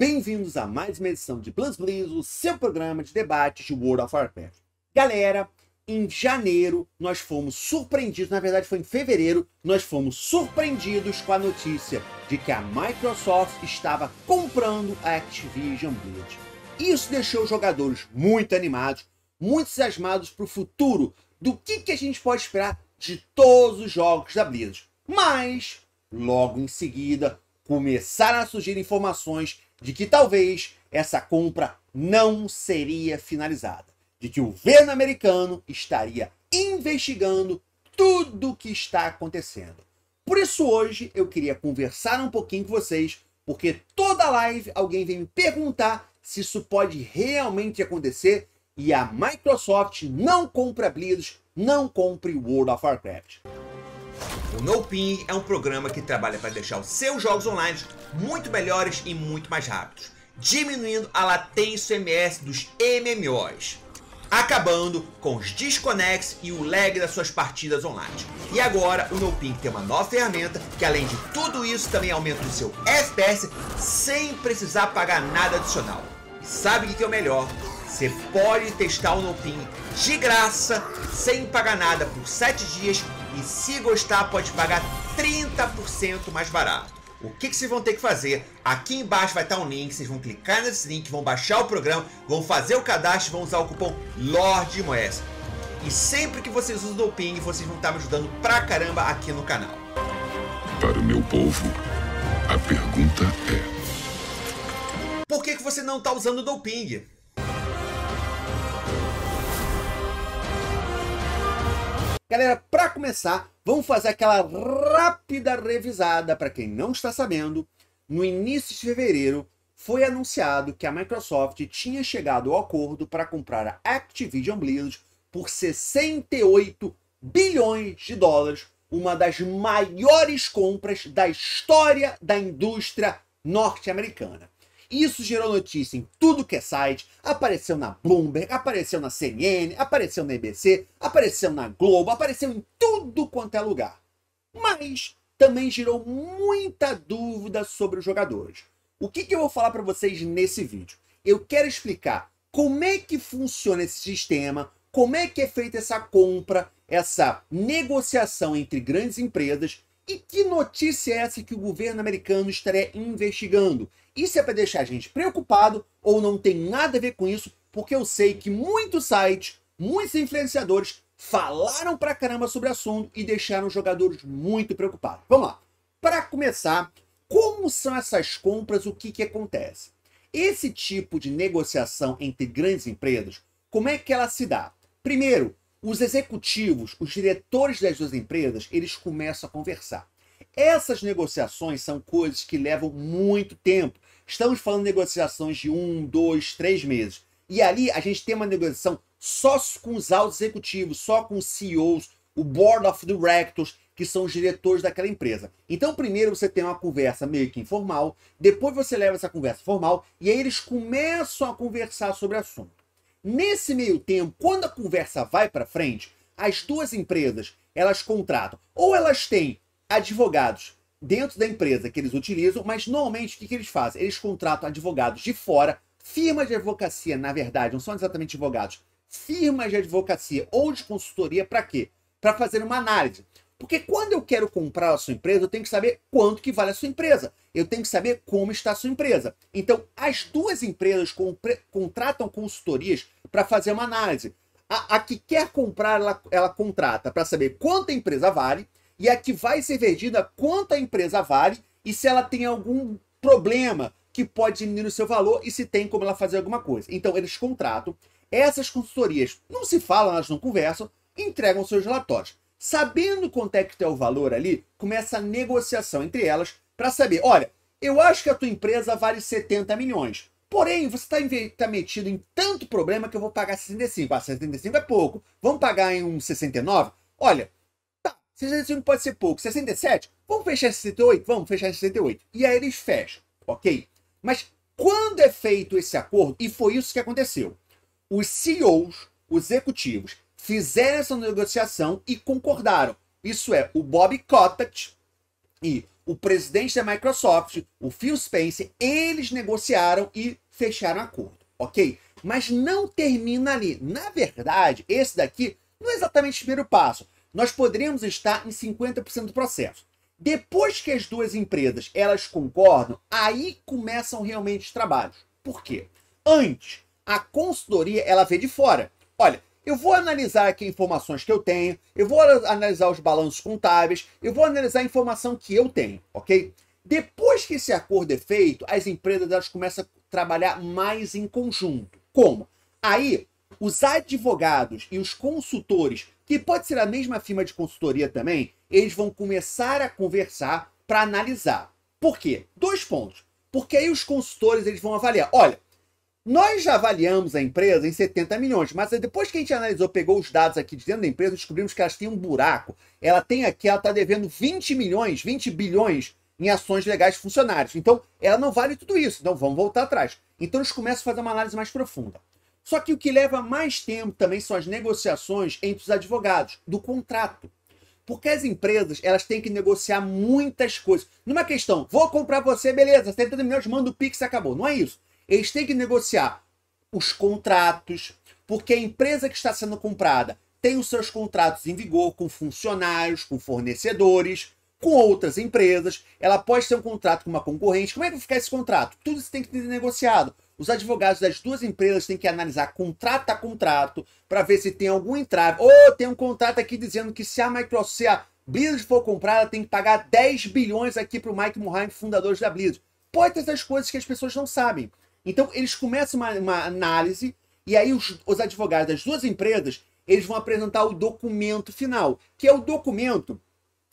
Bem-vindos a mais uma edição de Plus Blizz, o seu programa de debate de World of Warcraft. Galera, em janeiro nós fomos surpreendidos, na verdade foi em fevereiro, nós fomos surpreendidos com a notícia de que a Microsoft estava comprando a Activision Blizzard. Isso deixou os jogadores muito animados, muito entusiasmados para o futuro do que, que a gente pode esperar de todos os jogos da Blizzard. Mas, logo em seguida, começaram a surgir informações de que talvez essa compra não seria finalizada, de que o governo americano estaria investigando tudo o que está acontecendo. Por isso hoje eu queria conversar um pouquinho com vocês, porque toda live alguém vem me perguntar se isso pode realmente acontecer e a Microsoft não compra Blizzard, não compre World of Warcraft. O No é um programa que trabalha para deixar os seus jogos online muito melhores e muito mais rápidos, diminuindo a latência MS dos MMOs, acabando com os desconects e o lag das suas partidas online. E agora o No tem uma nova ferramenta que além de tudo isso também aumenta o seu FPS sem precisar pagar nada adicional. E sabe o que é o melhor? Você pode testar o No de graça, sem pagar nada por 7 dias e se gostar, pode pagar 30% mais barato. O que, que vocês vão ter que fazer? Aqui embaixo vai estar um link, vocês vão clicar nesse link, vão baixar o programa, vão fazer o cadastro, vão usar o cupom LORDEMOES. E sempre que vocês usam o Doping, vocês vão estar me ajudando pra caramba aqui no canal. Para o meu povo, a pergunta é... Por que, que você não está usando o Doping? Galera, para começar, vamos fazer aquela rápida revisada. Para quem não está sabendo, no início de fevereiro foi anunciado que a Microsoft tinha chegado ao acordo para comprar a Activision Blizzard por 68 bilhões de dólares, uma das maiores compras da história da indústria norte-americana. Isso gerou notícia em tudo que é site, apareceu na Bloomberg, apareceu na CNN, apareceu na NBC, apareceu na Globo, apareceu em tudo quanto é lugar. Mas também gerou muita dúvida sobre os jogadores. O que, que eu vou falar para vocês nesse vídeo? Eu quero explicar como é que funciona esse sistema, como é que é feita essa compra, essa negociação entre grandes empresas e que notícia é essa que o governo americano estaria investigando? Isso é para deixar a gente preocupado ou não tem nada a ver com isso? Porque eu sei que muitos sites, muitos influenciadores falaram pra caramba sobre o assunto e deixaram os jogadores muito preocupados. Vamos lá. Para começar, como são essas compras? O que, que acontece? Esse tipo de negociação entre grandes empresas, como é que ela se dá? Primeiro, os executivos, os diretores das duas empresas, eles começam a conversar. Essas negociações são coisas que levam muito tempo. Estamos falando de negociações de um, dois, três meses. E ali a gente tem uma negociação só com os altos executivos, só com os CEOs, o Board of Directors, que são os diretores daquela empresa. Então, primeiro você tem uma conversa meio que informal, depois você leva essa conversa formal e aí eles começam a conversar sobre o assunto. Nesse meio tempo, quando a conversa vai para frente, as duas empresas elas contratam ou elas têm advogados dentro da empresa que eles utilizam, mas normalmente o que, que eles fazem? Eles contratam advogados de fora, firmas de advocacia, na verdade, não são exatamente advogados, firmas de advocacia ou de consultoria para quê? Para fazer uma análise. Porque quando eu quero comprar a sua empresa, eu tenho que saber quanto que vale a sua empresa. Eu tenho que saber como está a sua empresa. Então, as duas empresas contratam consultorias para fazer uma análise. A, a, que quer comprar, ela, ela contrata para saber quanto a empresa vale e a que vai ser vendida, quanto a empresa vale e se ela tem algum problema que pode diminuir o seu valor e se tem como ela fazer alguma coisa. Então, eles contratam. Essas consultorias não se falam, elas não conversam, entregam seus relatórios. Sabendo quanto é que é o valor ali, começa a negociação entre elas para saber, olha, eu acho que a tua empresa vale 70 milhões. Porém, você está tá metido em tanto problema que eu vou pagar 65. Ah, 65 é pouco. Vamos pagar em um 69? Olha, tá, 65 pode ser pouco. 67? Vamos fechar 68? Vamos fechar 68. E aí eles fecham, ok? Mas quando é feito esse acordo, e foi isso que aconteceu, os CEOs, os executivos, fizeram essa negociação e concordaram. Isso é, o Bob Kotick e o presidente da Microsoft, o Phil Spencer, eles negociaram e fecharam acordo, ok? Mas não termina ali. Na verdade, esse daqui não é exatamente o primeiro passo. Nós poderíamos estar em 50% do processo. Depois que as duas empresas elas concordam, aí começam realmente os trabalhos. Por quê? Antes, a consultoria ela vê de fora. Olha, eu vou analisar aqui informações que eu tenho, eu vou analisar os balanços contábeis, eu vou analisar a informação que eu tenho, ok? Depois que esse acordo é feito, as empresas elas começam a trabalhar mais em conjunto. Como? Aí, os advogados e os consultores, que pode ser a mesma firma de consultoria também, eles vão começar a conversar para analisar. Por quê? Dois pontos. Porque aí os consultores eles vão avaliar, olha, nós já avaliamos a empresa em 70 milhões, mas depois que a gente analisou, pegou os dados aqui de dentro da empresa, descobrimos que elas têm um buraco. Ela tem aqui, ela está devendo 20 milhões, 20 bilhões em ações legais de funcionários. Então, ela não vale tudo isso. Então, vamos voltar atrás. Então, eles começam a fazer uma análise mais profunda. Só que o que leva mais tempo também são as negociações entre os advogados do contrato. Porque as empresas, elas têm que negociar muitas coisas. Numa questão, vou comprar você, beleza, 70 milhões, manda o Pix, acabou. Não é isso. Eles têm que negociar os contratos, porque a empresa que está sendo comprada tem os seus contratos em vigor com funcionários, com fornecedores, com outras empresas. Ela pode ter um contrato com uma concorrente. Como é que vai ficar esse contrato? Tudo isso tem que ser negociado. Os advogados das duas empresas têm que analisar contrato a contrato para ver se tem algum entrave. Ou oh, tem um contrato aqui dizendo que se a Microsoft, se a Blizzard for comprada, tem que pagar 10 bilhões aqui para o Mike Mulheim, fundador da Blizzard. Pode ter essas coisas que as pessoas não sabem. Então, eles começam uma, uma análise e aí os, os advogados das duas empresas, eles vão apresentar o documento final, que é o documento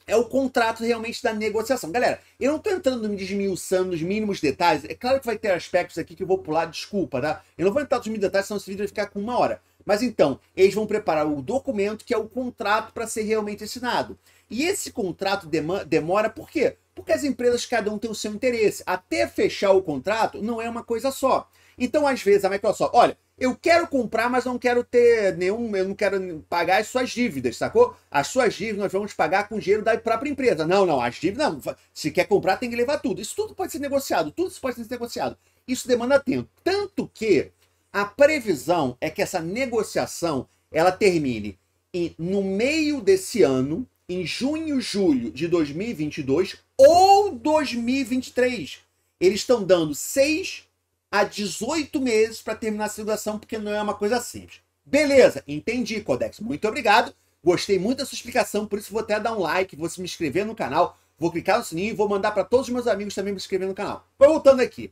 é o contrato realmente da negociação. Galera, eu não estou entrando me desmiuçando nos mínimos detalhes. É claro que vai ter aspectos aqui que eu vou pular, desculpa, tá? Eu não vou entrar nos mínimos detalhes, senão esse vídeo vai ficar com uma hora. Mas então, eles vão preparar o documento que é o contrato para ser realmente assinado. E esse contrato demora por quê? Porque as empresas, cada um tem o seu interesse. Até fechar o contrato, não é uma coisa só. Então, às vezes, a Microsoft, olha, eu quero comprar, mas não quero ter nenhum, eu não quero pagar as suas dívidas, sacou? As suas dívidas nós vamos pagar com o dinheiro da própria empresa. Não, não, as dívidas, não. se quer comprar, tem que levar tudo. Isso tudo pode ser negociado, tudo isso pode ser negociado. Isso demanda tempo. Tanto que a previsão é que essa negociação ela termine em, no meio desse ano, em junho, julho de 2022 ou 2023. Eles estão dando 6 a 18 meses para terminar a situação, porque não é uma coisa simples. Beleza, entendi, Codex. Muito obrigado. Gostei muito da sua explicação, por isso vou até dar um like, vou se me inscrever no canal, vou clicar no sininho e vou mandar para todos os meus amigos também me inscrever no canal. Voltando aqui.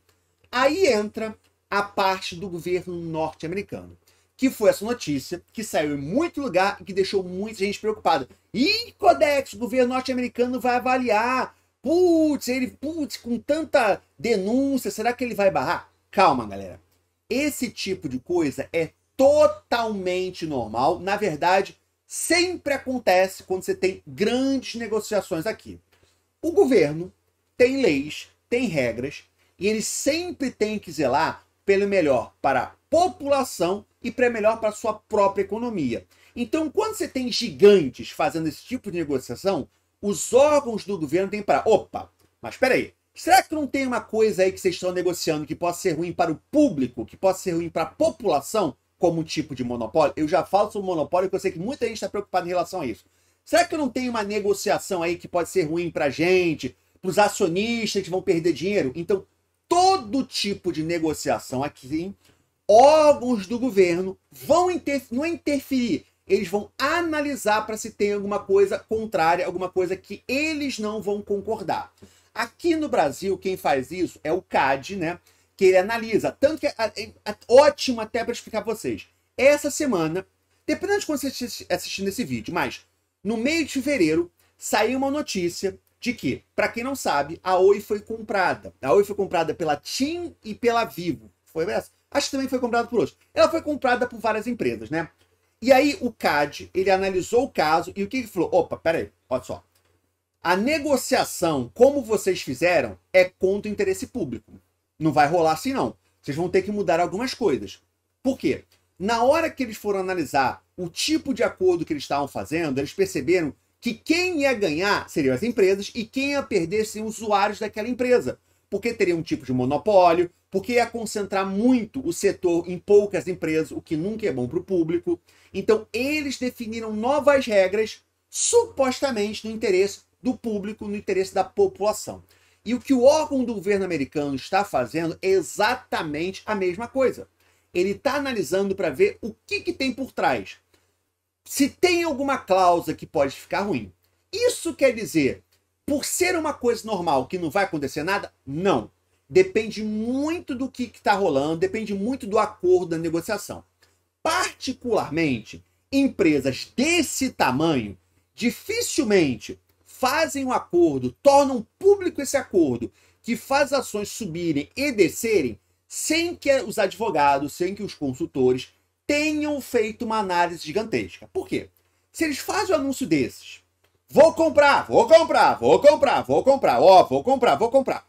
Aí entra a parte do governo norte-americano, que foi essa notícia que saiu em muito lugar e que deixou muita gente preocupada. E Codex, o governo norte-americano vai avaliar Putz, ele, putz, com tanta denúncia, será que ele vai barrar? Calma, galera. Esse tipo de coisa é totalmente normal. Na verdade, sempre acontece quando você tem grandes negociações aqui. O governo tem leis, tem regras, e ele sempre tem que zelar pelo melhor para a população e para melhor para a sua própria economia. Então, quando você tem gigantes fazendo esse tipo de negociação, os órgãos do governo têm para Opa, mas peraí. Será que não tem uma coisa aí que vocês estão negociando que possa ser ruim para o público, que possa ser ruim para a população, como tipo de monopólio? Eu já falo sobre monopólio, porque eu sei que muita gente está preocupada em relação a isso. Será que não tem uma negociação aí que pode ser ruim para a gente, para os acionistas que vão perder dinheiro? Então, todo tipo de negociação aqui, órgãos do governo vão interferir, não é interferir, eles vão analisar para se tem alguma coisa contrária, alguma coisa que eles não vão concordar. Aqui no Brasil, quem faz isso é o CAD, né? Que ele analisa. Tanto que é, é, é ótimo até para explicar para vocês. Essa semana, dependendo de quando você está assistindo esse vídeo, mas no meio de fevereiro saiu uma notícia de que, para quem não sabe, a Oi foi comprada. A Oi foi comprada pela TIM e pela Vivo. Foi essa? Acho que também foi comprada por outros. Ela foi comprada por várias empresas, né? E aí o CAD, ele analisou o caso e o que ele falou? Opa, peraí, olha só. A negociação, como vocês fizeram, é contra o interesse público. Não vai rolar assim, não. Vocês vão ter que mudar algumas coisas. Por quê? Na hora que eles foram analisar o tipo de acordo que eles estavam fazendo, eles perceberam que quem ia ganhar seriam as empresas e quem ia perder seriam os usuários daquela empresa. Porque teria um tipo de monopólio, porque ia concentrar muito o setor em poucas empresas, o que nunca é bom para o público. Então, eles definiram novas regras, supostamente no interesse do público, no interesse da população. E o que o órgão do governo americano está fazendo é exatamente a mesma coisa. Ele está analisando para ver o que, que tem por trás. Se tem alguma cláusula que pode ficar ruim. Isso quer dizer, por ser uma coisa normal que não vai acontecer nada? Não depende muito do que está rolando, depende muito do acordo da negociação. Particularmente, empresas desse tamanho dificilmente fazem um acordo, tornam público esse acordo, que faz ações subirem e descerem sem que os advogados, sem que os consultores tenham feito uma análise gigantesca. Por quê? Se eles fazem um anúncio desses, vou comprar, vou comprar, vou comprar, vou comprar, ó, vou comprar, vou comprar.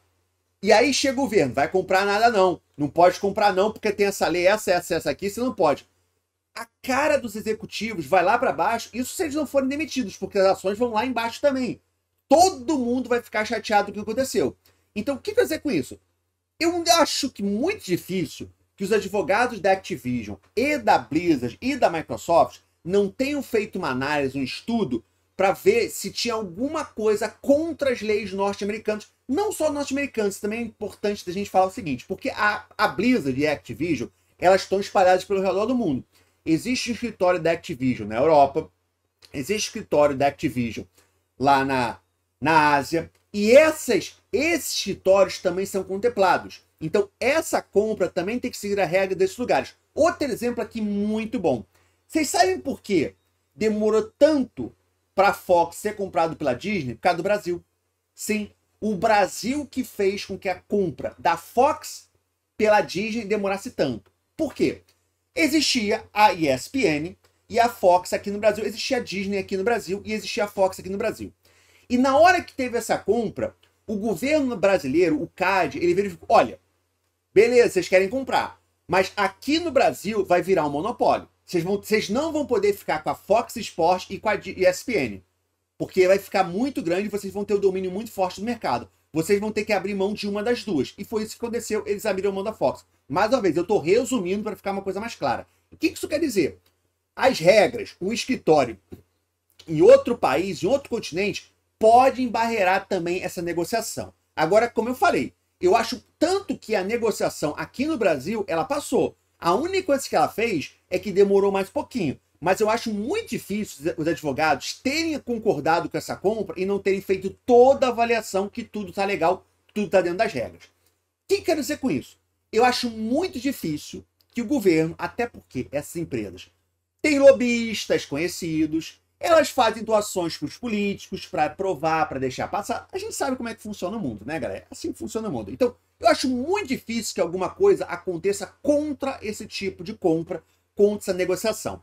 E aí chega o governo, vai comprar nada não. Não pode comprar não, porque tem essa lei, essa, essa, essa aqui, você não pode. A cara dos executivos vai lá para baixo, isso se eles não forem demitidos, porque as ações vão lá embaixo também. Todo mundo vai ficar chateado do que aconteceu. Então, o que fazer com isso? Eu acho que muito difícil que os advogados da Activision e da Blizzard e da Microsoft não tenham feito uma análise, um estudo para ver se tinha alguma coisa contra as leis norte-americanas. Não só norte-americanas, também é importante a gente falar o seguinte, porque a, a Blizzard e a Activision, elas estão espalhadas pelo redor do mundo. Existe um escritório da Activision na Europa, existe um escritório da Activision lá na, na Ásia, e essas, esses escritórios também são contemplados. Então, essa compra também tem que seguir a regra desses lugares. Outro exemplo aqui muito bom. Vocês sabem por que demorou tanto para a Fox ser comprado pela Disney por causa do Brasil. Sim, o Brasil que fez com que a compra da Fox pela Disney demorasse tanto. Por quê? Existia a ESPN e a Fox aqui no Brasil, existia a Disney aqui no Brasil e existia a Fox aqui no Brasil. E na hora que teve essa compra, o governo brasileiro, o CAD, ele verificou: olha, beleza, vocês querem comprar, mas aqui no Brasil vai virar um monopólio. Vocês, vão, vocês não vão poder ficar com a Fox Sports e com a ESPN. Porque vai ficar muito grande e vocês vão ter o um domínio muito forte do mercado. Vocês vão ter que abrir mão de uma das duas. E foi isso que aconteceu, eles abriram mão da Fox. Mais uma vez, eu estou resumindo para ficar uma coisa mais clara. O que isso quer dizer? As regras, um escritório em outro país, em outro continente, pode embarrear também essa negociação. Agora, como eu falei, eu acho tanto que a negociação aqui no Brasil, ela passou. A única coisa que ela fez é que demorou mais pouquinho. Mas eu acho muito difícil os advogados terem concordado com essa compra e não terem feito toda a avaliação que tudo está legal, tudo está dentro das regras. O que quero dizer com isso? Eu acho muito difícil que o governo, até porque essas empresas têm lobistas conhecidos, elas fazem doações para os políticos para provar, para deixar passar. A gente sabe como é que funciona o mundo, né, galera? É assim funciona o mundo. Então, eu acho muito difícil que alguma coisa aconteça contra esse tipo de compra, contra essa negociação.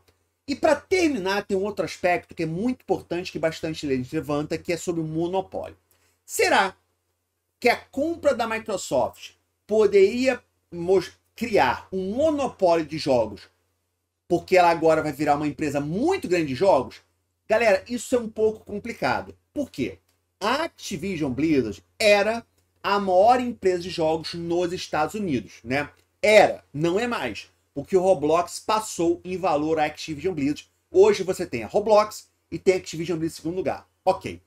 E para terminar, tem um outro aspecto que é muito importante, que bastante gente levanta, que é sobre o monopólio. Será que a compra da Microsoft poderia criar um monopólio de jogos, porque ela agora vai virar uma empresa muito grande de jogos? Galera, isso é um pouco complicado. Por quê? A Activision Blizzard era a maior empresa de jogos nos Estados Unidos, né? Era, não é mais. Porque o Roblox passou em valor a Activision Blizzard. Hoje você tem a Roblox e tem a Activision Blizzard em segundo lugar. Ok.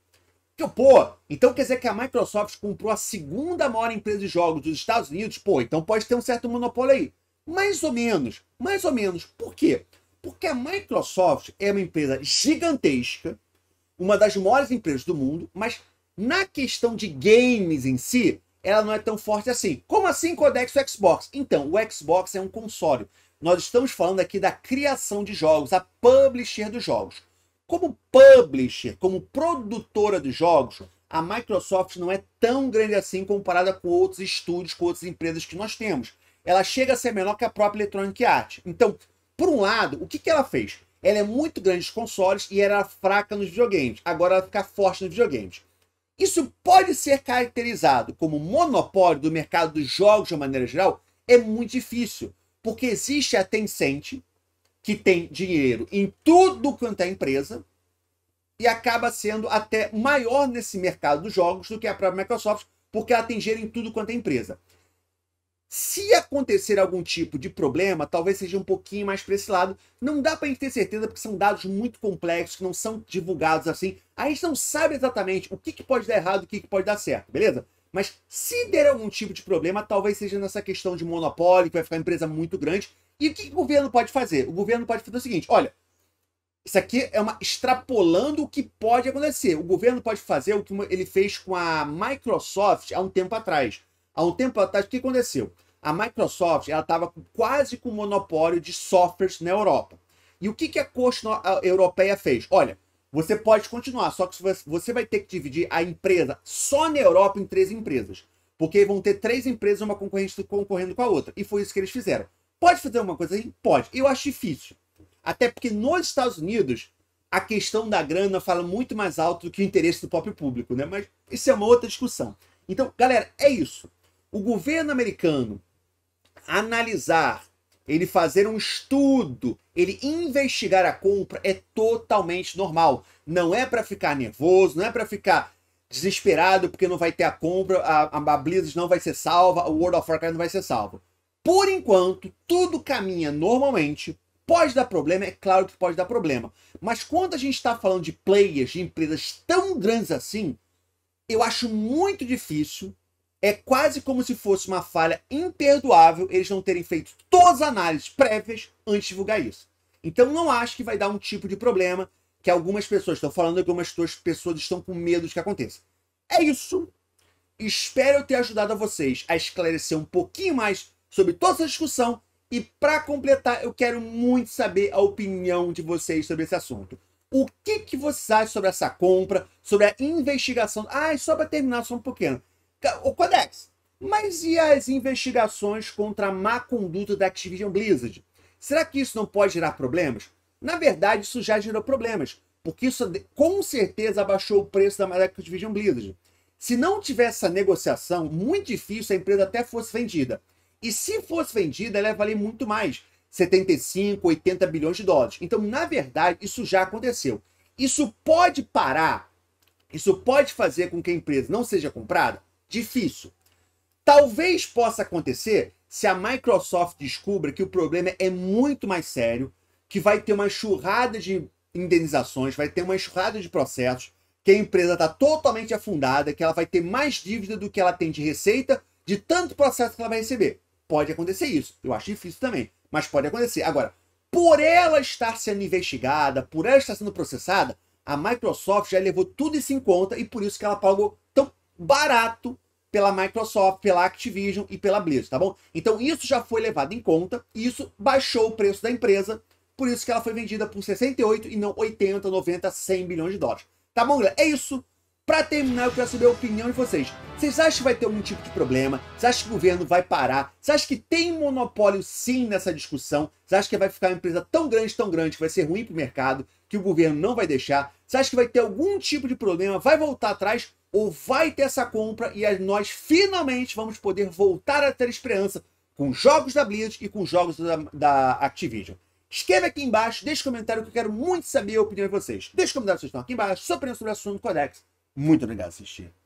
Então, pô, então quer dizer que a Microsoft comprou a segunda maior empresa de jogos dos Estados Unidos? Pô, então pode ter um certo monopólio aí. Mais ou menos, mais ou menos. Por quê? Porque a Microsoft é uma empresa gigantesca, uma das maiores empresas do mundo, mas na questão de games em si, ela não é tão forte assim. Como assim Codex o Xbox? Então, o Xbox é um console. Nós estamos falando aqui da criação de jogos, a publisher dos jogos. Como publisher, como produtora de jogos, a Microsoft não é tão grande assim comparada com outros estúdios, com outras empresas que nós temos. Ela chega a ser menor que a própria Electronic Arts. Então, por um lado, o que, que ela fez? Ela é muito grande nos consoles e era fraca nos videogames. Agora ela fica forte nos videogames. Isso pode ser caracterizado como monopólio do mercado dos jogos de uma maneira geral? É muito difícil, porque existe a Tencent, que tem dinheiro em tudo quanto é empresa, e acaba sendo até maior nesse mercado dos jogos do que a própria Microsoft, porque ela tem dinheiro em tudo quanto é empresa. Se acontecer algum tipo de problema, talvez seja um pouquinho mais para esse lado. Não dá para a gente ter certeza, porque são dados muito complexos, que não são divulgados assim. A gente não sabe exatamente o que, que pode dar errado e o que, que pode dar certo, beleza? Mas se der algum tipo de problema, talvez seja nessa questão de monopólio, que vai ficar empresa muito grande. E o que, que o governo pode fazer? O governo pode fazer o seguinte: olha, isso aqui é uma extrapolando o que pode acontecer. O governo pode fazer o que ele fez com a Microsoft há um tempo atrás. Há um tempo atrás, o que aconteceu? a Microsoft ela estava quase com monopólio de softwares na Europa. E o que, que a corte europeia fez? Olha, você pode continuar, só que você vai ter que dividir a empresa só na Europa em três empresas. Porque vão ter três empresas, uma concorrente concorrendo com a outra. E foi isso que eles fizeram. Pode fazer uma coisa assim? Pode. Eu acho difícil. Até porque nos Estados Unidos, a questão da grana fala muito mais alto do que o interesse do próprio público, né? Mas isso é uma outra discussão. Então, galera, é isso. O governo americano analisar, ele fazer um estudo, ele investigar a compra é totalmente normal. Não é para ficar nervoso, não é para ficar desesperado porque não vai ter a compra, a, a Blizzard não vai ser salva, o World of Warcraft não vai ser salvo. Por enquanto, tudo caminha normalmente. Pode dar problema, é claro que pode dar problema. Mas quando a gente está falando de players, de empresas tão grandes assim, eu acho muito difícil é quase como se fosse uma falha imperdoável eles não terem feito todas as análises prévias antes de divulgar isso. Então não acho que vai dar um tipo de problema que algumas pessoas estão falando, algumas pessoas estão com medo de que aconteça. É isso. Espero ter ajudado a vocês a esclarecer um pouquinho mais sobre toda essa discussão. E para completar, eu quero muito saber a opinião de vocês sobre esse assunto. O que, que vocês acham sobre essa compra, sobre a investigação? Ah, só para terminar, só um pouquinho. O Codex, mas e as investigações contra a má conduta da Activision Blizzard? Será que isso não pode gerar problemas? Na verdade, isso já gerou problemas, porque isso com certeza abaixou o preço da Activision Blizzard. Se não tivesse essa negociação, muito difícil a empresa até fosse vendida. E se fosse vendida, ela ia valer muito mais, 75, 80 bilhões de dólares. Então, na verdade, isso já aconteceu. Isso pode parar, isso pode fazer com que a empresa não seja comprada? Difícil. Talvez possa acontecer se a Microsoft descubra que o problema é muito mais sério, que vai ter uma enxurrada de indenizações, vai ter uma enxurrada de processos, que a empresa está totalmente afundada, que ela vai ter mais dívida do que ela tem de receita, de tanto processo que ela vai receber. Pode acontecer isso. Eu acho difícil também, mas pode acontecer. Agora, por ela estar sendo investigada, por ela estar sendo processada, a Microsoft já levou tudo isso em conta e por isso que ela pagou tão barato pela Microsoft, pela Activision e pela Blizzard, tá bom? Então isso já foi levado em conta, isso baixou o preço da empresa, por isso que ela foi vendida por 68 e não 80, 90, 100 bilhões de dólares. Tá bom, galera? É isso. Para terminar, eu quero saber a opinião de vocês. Vocês acham que vai ter algum tipo de problema? Vocês acham que o governo vai parar? Vocês acham que tem monopólio sim nessa discussão? Vocês acham que vai ficar uma empresa tão grande, tão grande, que vai ser ruim para o mercado, que o governo não vai deixar? Vocês acham que vai ter algum tipo de problema? Vai voltar atrás? ou vai ter essa compra e nós finalmente vamos poder voltar a ter esperança com jogos da Blizzard e com jogos da, da Activision. Escreva aqui embaixo, deixe um comentário que eu quero muito saber a opinião de vocês. Deixe um comentário se vocês estão aqui embaixo, sua opinião sobre o assunto Codex. Muito obrigado por assistir.